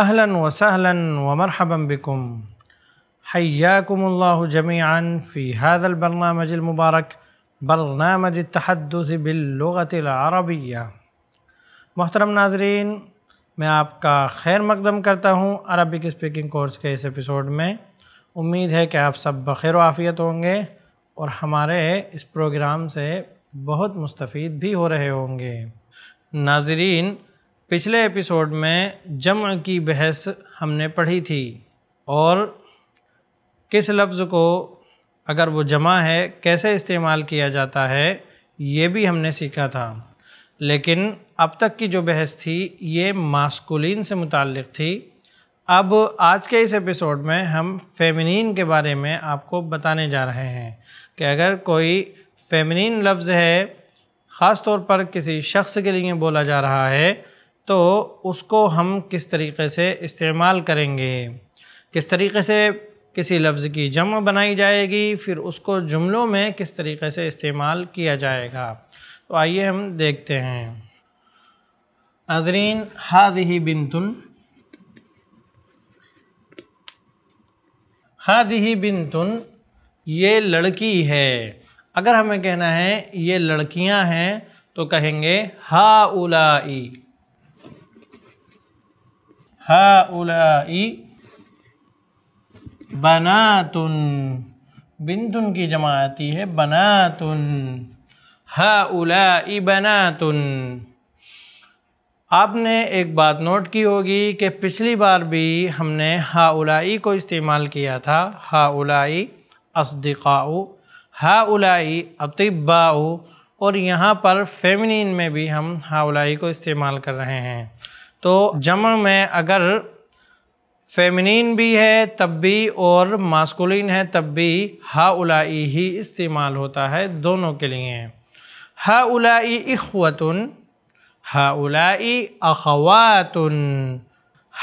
अहलन व सहलन व मरहबम बिकुम हयाकुमल्ला जमीन फ़ी हैदल बरनामज मुबारक बरनामज तहदस बिल्लुतरबिया मोहतरम नाजरीन मैं आपका खैर मकदम करता हूँ अरबिक स्पीकिंग कोर्स के इस एपिसोड में उम्मीद है कि आप सब बखैर आफ़ियत होंगे और हमारे इस प्रोग्राम से बहुत मुस्तफ़ भी हो रहे होंगे नाजरीन पिछले एपिसोड में जम की बहस हमने पढ़ी थी और किस लफ्ज़ को अगर वो जमा है कैसे इस्तेमाल किया जाता है ये भी हमने सीखा था लेकिन अब तक की जो बहस थी ये मास्कुलिन से मुतक़ थी अब आज के इस एपिसोड में हम फेमिनिन के बारे में आपको बताने जा रहे हैं कि अगर कोई फेमिनिन लफ्ज़ है ख़ास तौर पर किसी शख्स के लिए बोला जा रहा है तो उसको हम किस तरीके से इस्तेमाल करेंगे किस तरीके से किसी लफ्ज़ की जम बनाई जाएगी फिर उसको जुमलों में किस तरीके से इस्तेमाल किया जाएगा तो आइए हम देखते हैं अजरीन हादही ही बिनतुन हाज ही बिनतुन ये लड़की है अगर हमें कहना है ये लड़कियां हैं तो कहेंगे हा उलाई हाउलाई बनातुन बिंदुन की जमा आती है बनातुन हाउलाई बनातुन आपने एक बात नोट की होगी कि पिछली बार भी हमने हाउलाई को इस्तेमाल किया था हाउलाई असदिकाऊ हाउलाई अतिबाऊ और यहाँ पर फेमिनिन में भी हम हाउलाई को इस्तेमाल कर रहे हैं तो जमा में अगर फेमिनिन भी है तब भी और मास्कुलिन है तब भी हाउलाई ही इस्तेमाल होता है दोनों के लिए हाउलाई इखवतुन हाउलाई अखवातुन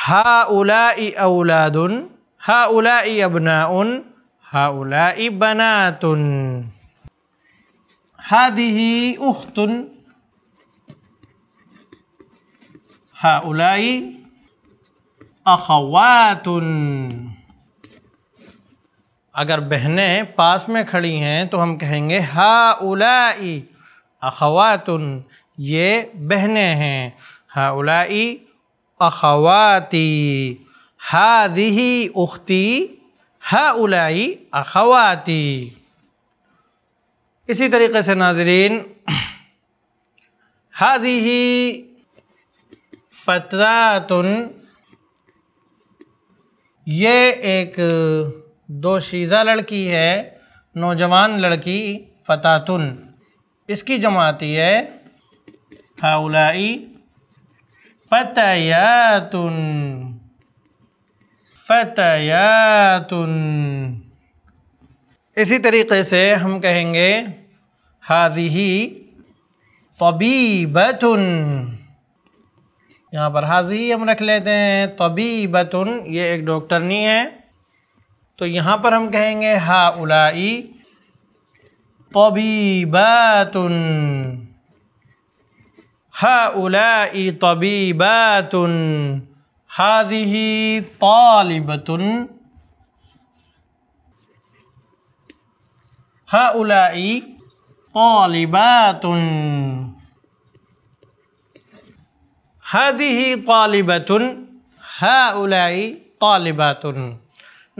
हाउलाई अवलादुन हाउलाई अबनाउन हाउलाई बनातुन हादी उख्तुन हाउलाई अखवातुन अगर बहनें पास में खड़ी हैं तो हम कहेंगे हा हाउलाई अखवातुन ये बहनें हैं हा हाउलाई अखवाती हादिही उख्ती हाउलाई अखवाती इसी तरीके से नाजरीन हादिही फतरातुन ये एक दोशीज़ा लड़की है नौजवान लड़की फ़तातुन इसकी जमाती है हाउलाई फ़तयातुन फ़तयातुन इसी तरीके से हम कहेंगे हाजी तबीबतुन यहाँ पर हाजी हम रख लेते हैं तबी बतुन ये एक डॉक्टरनी है तो यहाँ पर हम कहेंगे हा उलाई तबी बतुन हा उलाई तबी बतुन हाजी तालिबतन हा उलाई तालिबतन हद ही तालिबतन हा उलाई तालिबातन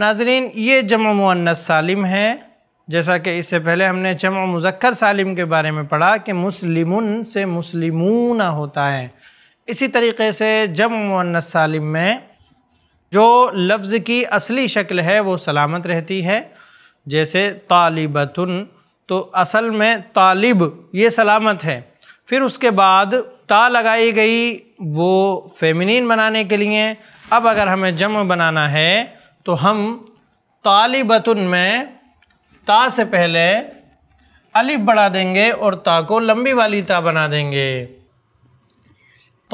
नाजरीन ये जम मुन्नस सालिम है जैसा कि इससे पहले हमने जम मुजक्र सालिम के बारे में पढ़ा कि मुस्लिम से मुस्लिमूना होता है इसी तरीके से जम मुन्नस सालिम में जो लफ्ज़ की असली शक्ल है वो सलामत रहती है जैसे तालिबतन तो असल में तालिब ये सलामत है फिर उसके बाद ता लगाई गई वो फेमिनिन बनाने के लिए अब अगर हमें जम बनाना है तो हम तालिबतुन में ता से पहले अलिफ बढ़ा देंगे और ता को लंबी वाली ता बना देंगे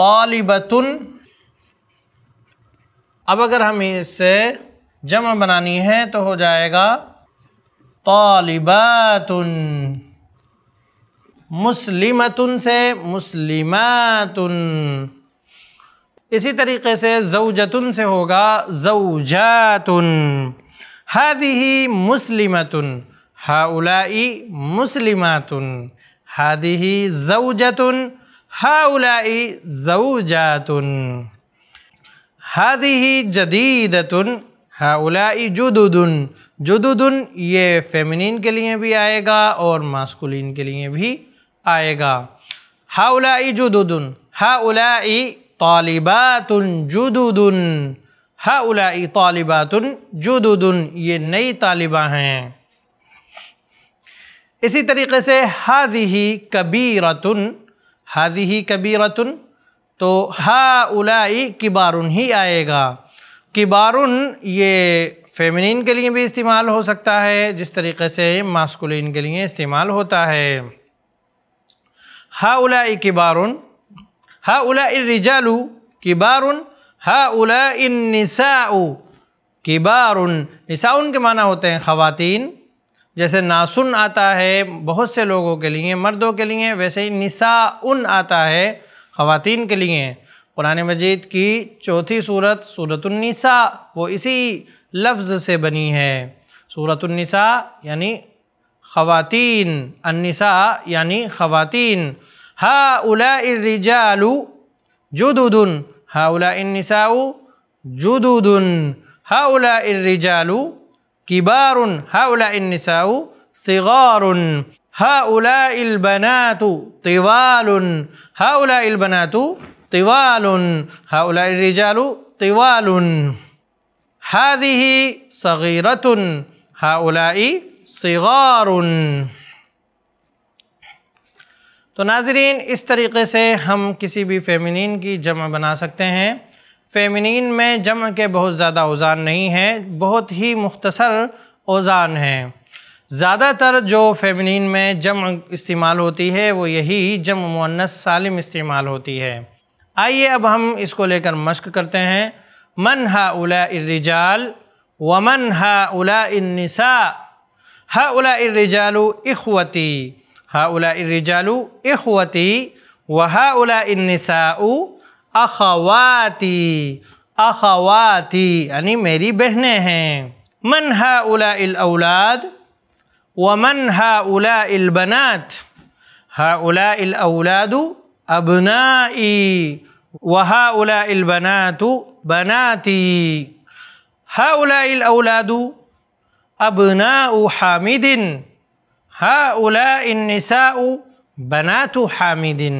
तालिबतुन अब अगर हम इससे जम बनानी है तो हो जाएगा तालिबातुन मुस्लिमतुन से मुस्लिमतुन इसी तरीके से जऊजतुन से होगा जवजातुन हादी मुस्लिमतुन हाउलाई मुस्लिमातुन हादिही जऊजतुन हाउलाई जऊजातुन हादी जदीदतुन हाउलाई जुदुदुन जुदुदुन ये फेमिनिन के लिए भी आएगा और मास्कुलिन के लिए भी आएगा हाउलाई जुदुदुन हाउलाई तालिबातुन जुदुदुन हाउलाई तालिबात जुदुदुन ये नई तालिबा हैं इसी तरीके से हादिही कबीरतुन हादिही कबीरतन तो हाउलाई किबारुन ही आएगा किबारुन ये फेमिनिन के लिए भी इस्तेमाल हो सकता है जिस तरीके से मास्कुलिन के लिए इस्तेमाल होता है हा उला किबारुन हा उला रिजालू किबारुन हा उला निसाऊ निसाउन के माना होते हैं ख़वातीन जैसे नासुन आता है बहुत से लोगों के लिए मर्दों के लिए वैसे ही निसाउन आता है ख़वातीन के लिए कुरान मजीद की चौथी सूरत सूरत वो इसी लफ्ज़ से बनी है सूरतुलनिसा यानी خواتين النساء يعني خواتين هؤلاء الرجال جدد هؤلاء النساء جدد هؤلاء الرجال كبار هؤلاء النساء صغار هؤلاء البنات طوال هؤلاء البنات طوال هؤلاء الرجال طوال هذه صغيرة هؤلاء सिगार तो नाजरीन इस तरीके से हम किसी भी फेमिनिन की जमा बना सकते हैं फेमिनिन में जम के बहुत ज़्यादा औज़ान नहीं हैं बहुत ही मुख्तसर औज़ान हैं ज़्यादातर जो फेमिनिन में जम इस्तेमाल होती है वो यही जम मुनस सालिम इस्तेमाल होती है आइए अब हम इसको लेकर मश्क करते हैं मन हा उला रिजाल वमन हा उला निसा هؤلاء الرجال إخوتي هؤلاء الرجال إخوتي وهؤلاء النساء أخواتي أخواتي يعني ميري बहनें من هؤلاء الأولاد ومن هؤلاء البنات هؤلاء الأولاد أبنائي وهؤلاء البنات بناتي هؤلاء الأولاد अबना हामिदिन हा उला इनसा बना तो हामिदिन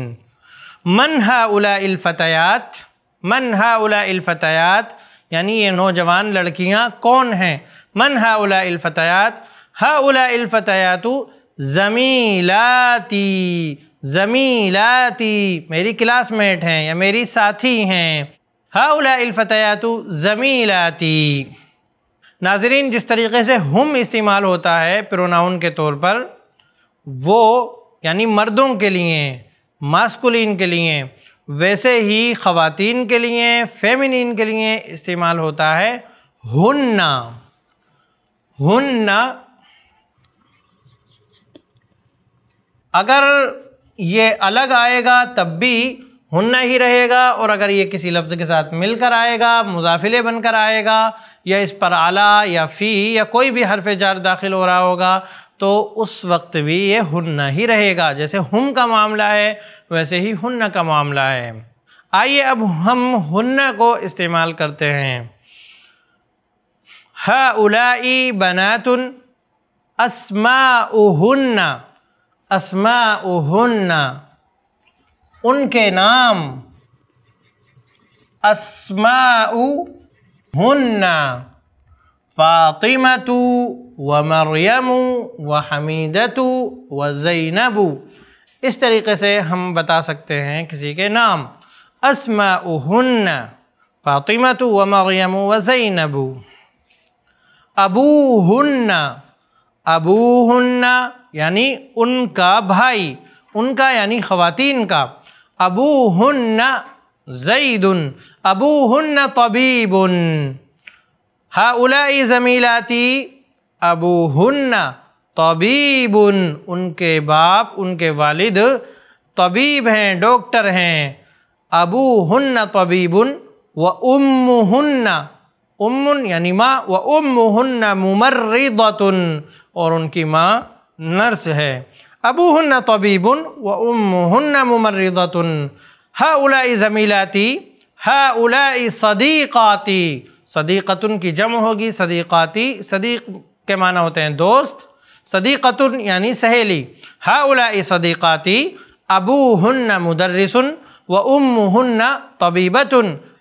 मन हा उला इल्फतयात मन हा उला इल्फतयात यानी ये नौजवान लड़कियाँ कौन हैं मन हा उला इल्फतयात हा उला इल्फतयातु ज़मीलाती ज़मीलाती मेरी क्लासमेट हैं या मेरी साथी हैं हा उला इल्फतयातु ज़मीलाती नाजरीन जिस तरीके से हम इस्तेमाल होता है प्रोनाउन के तौर पर वो यानी मर्दों के लिए मास्कुलिन के लिए वैसे ही ख़वातीन के लिए फेमिनिन के लिए इस्तेमाल होता है हुन्ना हुन्ना अगर ये अलग आएगा तब भी होना ही रहेगा और अगर ये किसी लफ्ज़ के साथ मिलकर आएगा मुजाफिले बनकर आएगा या इस पर आला या फ़ी या कोई भी हरफ जार दाखिल हो रहा होगा तो उस वक्त भी ये हन्ना ही रहेगा जैसे हम का मामला है वैसे ही हन्ना का मामला है आइए अब हम हन्ना को इस्तेमाल करते हैं हा उलाई बनातुन असमा उहन्ना असमा उहन्ना उनके नाम अस्माउ हुन्ना फ़ातिमतु व मरियमु व हमीदतु व ज़ैनबु इस तरीके से हम बता सकते हैं किसी के नाम उन्ना फ़ातिमतु व मरियमु व ज़ैनबु अबू हुन्ना यानी उनका भाई उनका यानी ख़वातीन का अबू हन्ना जईदन अबू तबीबन हा उला ज़मीलाती अबू तबीबन उनके बाप उनके वालिद तबीब हैं डॉक्टर हैं अबू हन्न तबीबन व उम हन्ना यानी माँ व उम हन्ना और उनकी माँ नर्स है أبوهن طبيب وأمهن ممرضة هؤلاء زميلاتي هؤلاء صديقاتي صديقة کی جمع ہوگی صديقاتي صديق کے معنی ہوتے ہیں دوست صديقة يعني سهلي هؤلاء صديقاتي أبوهن مدرس وأمهن طبيبة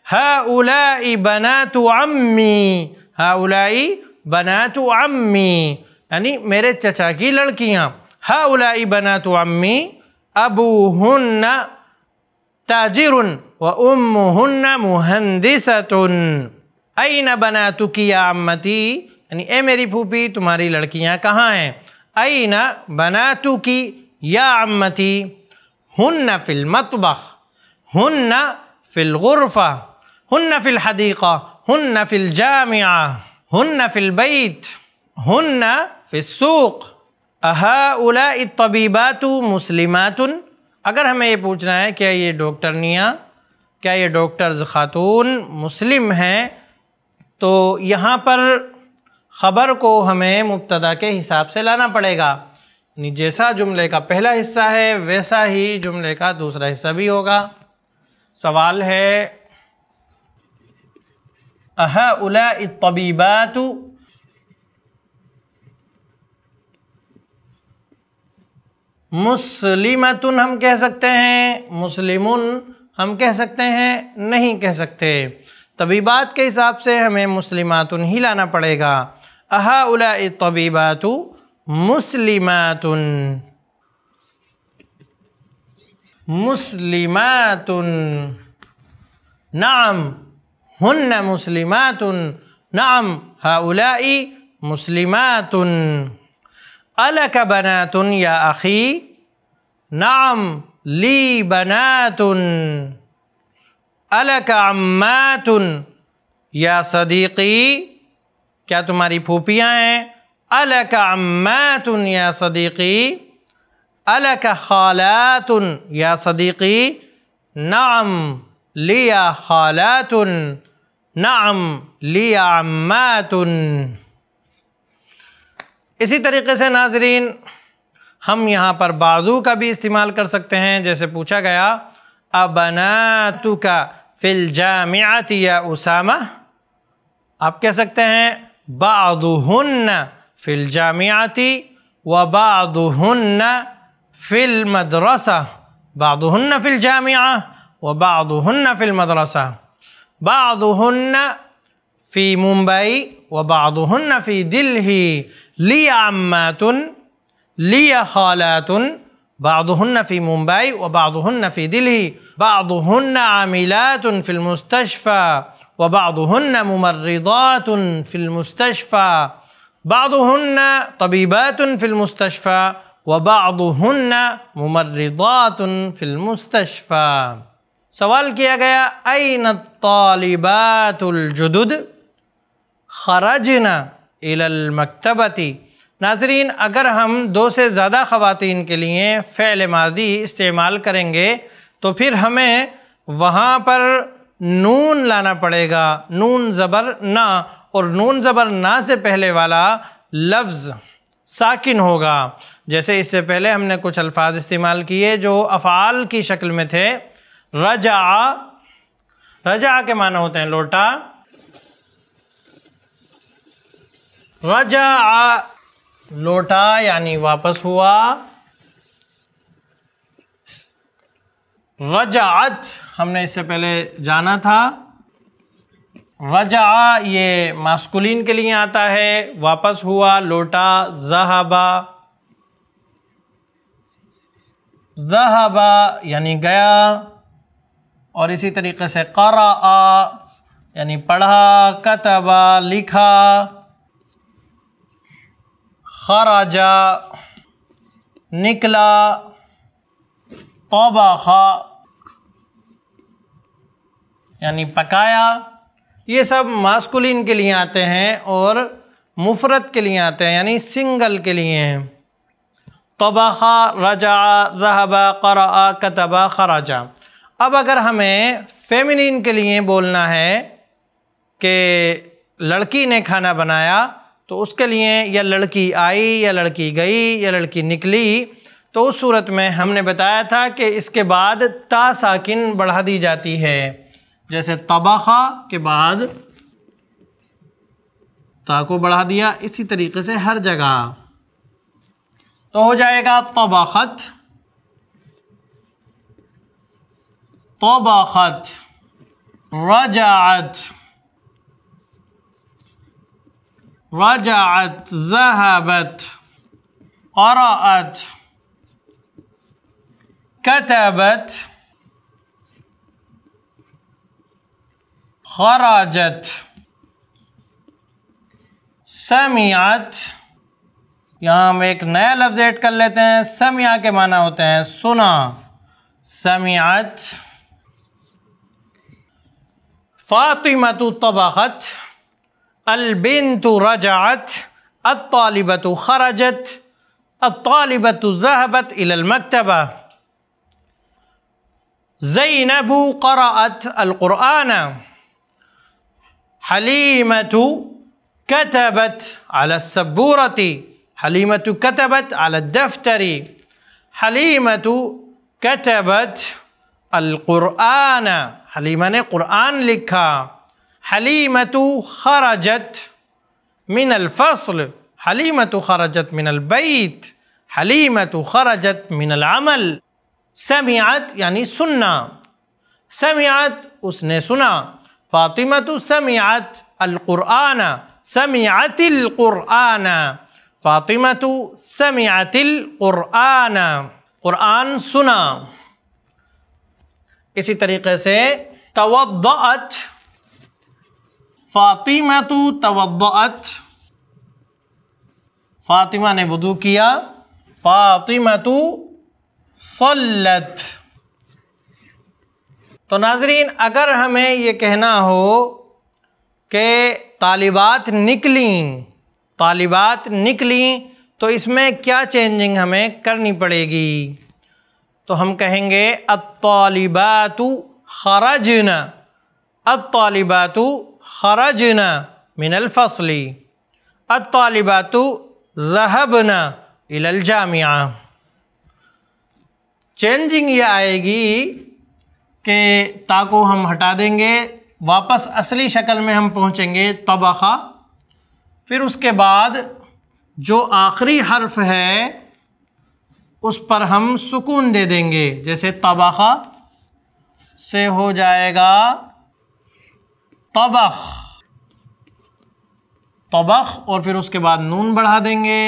هؤلاء بنات عمي هؤلاء بنات عمي يعني میرے چچا کی لڑکیاں هؤلاء بنات عمي أبوهن تاجر وأمهن مهندسة أين بناتك يا عمتي؟ يعني اي ميري بوبي تمہاری لڑکیاں کہاں ہیں؟ أين بناتك يا عمتي؟ هن في المطبخ هن في الغرفة هن في الحديقة هن في الجامعة هن في البيت هن في السوق अहा तबीबात मुस्लिमातुन अगर हमें ये पूछना है क्या ये डॉक्टरनियाँ क्या ये डॉक्टर्स ख़ातून मुस्लिम हैं तो यहाँ पर ख़बर को हमें मुबतदा के हिसाब से लाना पड़ेगा नहीं जैसा जुमले का पहला हिस्सा है वैसा ही जुमले का दूसरा हिस्सा भी होगा सवाल है तबीबा तबीबात मुस्लिमतुन हम कह सकते हैं मुस्लिमुन हम कह सकते हैं नहीं कह सकते तबीबात के हिसाब से हमें मुस्लिमातुन ही लाना पड़ेगा अहा उला तबीबातु मुस्लिमातुन मुस्लिमातुन नाम हन्न मुस्लिमातुन नाम हाउलाई मुस्लिमातुन ألك بنات يا أخي؟ نعم لي بنات ألك عمات يا صديقي؟ كيا تماري پوپیاں ألك عمات يا صديقي؟ ألك خالات يا صديقي؟ نعم لي خالات نعم لي عمات इसी तरीके से नाजरीन हम यहाँ पर बाजू का भी इस्तेमाल कर सकते हैं जैसे पूछा गया अबना तु का फिल जामियात या उसामा आप कह सकते हैं बादुहन फिल जामियाती व बादुहन फिल मदरसा बादुहन फिल जामिया व बादुहन फिल मदरसा बादुहन फ़ी मुंबई व बादुहन फ़ी दिल्ली لي عمات لي خالات بعضهن في مومباي وبعضهن في دلهي بعضهن عاملات في المستشفى وبعضهن ممرضات في المستشفى بعضهن طبيبات في المستشفى وبعضهن ممرضات في المستشفى سؤال किया गया أين الطالبات الجدد خرجنا मकतबती नाजरीन अगर हम दो से ज़्यादा ख़वान के लिए फ़ैल माजी इस्तेमाल करेंगे तो फिर हमें वहाँ पर नून लाना पड़ेगा नून ज़बर ना और नून ज़बर ना से पहले वाला लफ्ज़ साकिन होगा जैसे इससे पहले हमने कुछ अल्फाज इस्तेमाल किए जो अफ़ाल की शक्ल में थे रजा रजा के माना होते हैं लोटा रजा लौटा यानी वापस हुआ रजात हमने इससे पहले जाना था रजा ये मास्कुलिन के लिए आता है वापस हुआ लौटा जहाबा जहाबा यानी गया और इसी तरीके से करा यानी पढ़ा कतबा लिखा खराजा निकला खा यानी पकाया ये सब मास्कुलिन के लिए आते हैं और मुफरत के लिए आते हैं यानी सिंगल के लिए हैं तबाखा रजा जहबा करा कतबा खराजा अब अगर हमें फेमिनिन के लिए बोलना है कि लड़की ने खाना बनाया तो उसके लिए या लड़की आई या लड़की गई या लड़की निकली तो उस सूरत में हमने बताया था कि इसके बाद ता साकिन बढ़ा दी जाती है जैसे तबाखा के बाद ता को बढ़ा दिया इसी तरीके से हर जगह तो हो जाएगा तबाखत तबाखत रजात वजात जहाबत क़राअत कतबत खराजत समियात यहाँ हम एक नया लफ्ज़ ऐड कर लेते हैं समिया के माना होते हैं सुना समियात तो तबाहत البنت رجعت الطالبة خرجت الطالبة ذهبت إلى المكتبة زينب قرأت القرآن حليمة كتبت على السبورة حليمة كتبت على الدفتر حليمة كتبت القرآن حليمة قرآن لِكَ حليمة خرجت من الفصل حليمة خرجت من البيت حليمة خرجت من العمل سمعت يعني سنة سمعت اسنه سنة فاطمة سمعت القرآن سمعت القرآن فاطمة سمعت القرآن قرآن سنة इसी तरीके से توضأت फातिमा तो तवत फातिमा ने वदू किया फातिमा तो सल्लत तो नाजरीन अगर हमें ये कहना हो कि तालिबात निकली तालिबात निकली तो इसमें क्या चेंजिंग हमें करनी पड़ेगी तो हम कहेंगे अतालिबातु खराजना अतालिबातु خرجنا من الفصل الطالبات ذهبنا इलल जामिया चेंजिंग ये आएगी कि ताको हम हटा देंगे वापस असली शक्ल में हम पहुँचेंगे तबाखा फिर उसके बाद जो आखिरी हर्फ है उस पर हम सुकून दे देंगे जैसे तबाखा से हो जाएगा तबख तबख और फिर उसके बाद नून बढ़ा देंगे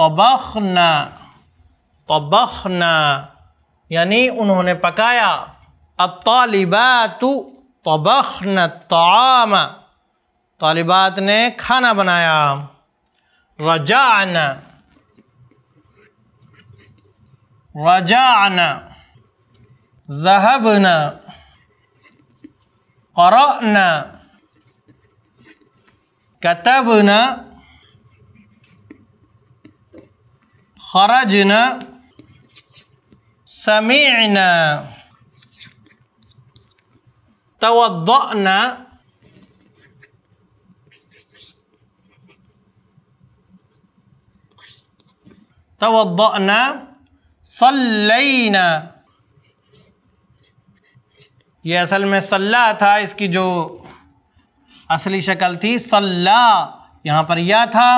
तबख न तबख न यानी उन्होंने पकाया अब तालिबात तबख न ताम तालिबात ने खाना बनाया रजान रजान जहबना قرأنا كتبنا خرجنا سمعنا توضأنا توضأنا صلينا ये असल में सल्ला था इसकी जो असली शक्ल थी सल्ला यहाँ पर या था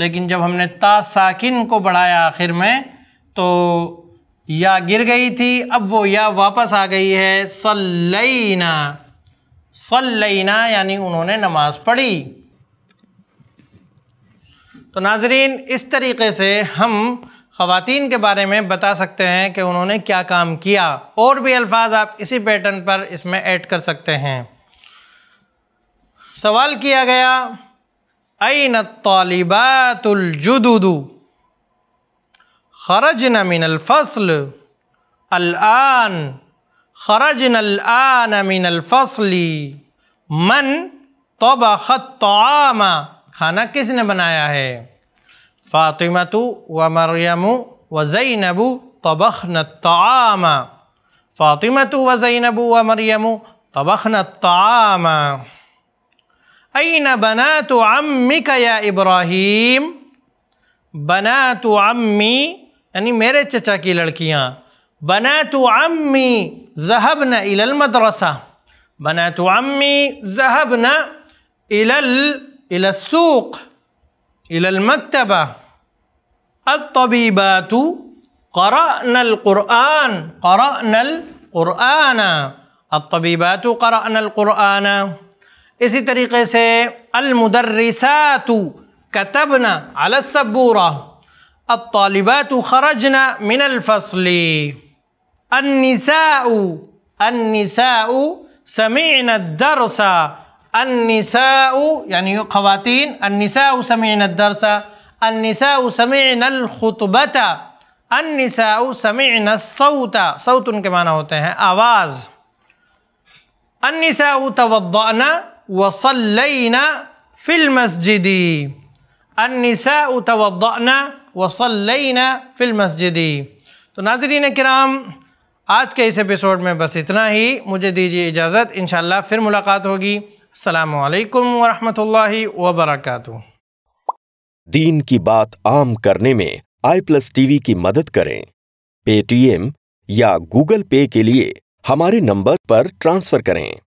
लेकिन जब हमने ता साकिन को बढ़ाया आखिर में तो या गिर गई थी अब वो या वापस आ गई है सल्लैना सल्लैना यानी उन्होंने नमाज़ पढ़ी तो नाजरीन इस तरीके से हम ख़वान के बारे में बता सकते हैं कि उन्होंने क्या काम किया और भी अल्फाज आप इसी पैटर्न पर इसमें ऐड कर सकते हैं सवाल किया गया अन तालिबातुलजुदू खरज न मिनलफसल अलआन खरज नलान मिनलफसली मन तोबा ख़त खाना किसने बनाया है فاطمة ومريم وزينب طبخن الطعام فاطمة وزينب ومريم طبخن الطعام أين بنات عمك يا إبراهيم بنات عمي يعني میرے چچا کی لڑکیاں بنات عمي ذهبن إلى المدرسة بنات عمي ذهبن إلى إلى السوق إلى المكتبة الطبيبات قرأنا القرآن قرأنا القرآن الطبيبات قرأنا القرآن اسی طریقے سے المدرسات كتبنا على السبورة الطالبات خرجنا من الفصل النساء النساء سمعنا الدرس النساء يعني خواتين النساء سمعنا الدرس النساء سمعنا الخطبة النساء سمعنا الصوت صوت के माना होते हैं النساء توضأنا وصلينا في المسجد النساء توضأنا وصلينا في المسجد तो नाजरीन कराम आज के इस एपिसोड में बस इतना ही मुझे दीजिए इजाज़त इन फिर मुलाकात होगी अल्लाम वरहमतुल्लाहि वबरकातु दीन की बात आम करने में आई प्लस टीवी की मदद करें पेटीएम या गूगल पे के लिए हमारे नंबर पर ट्रांसफर करें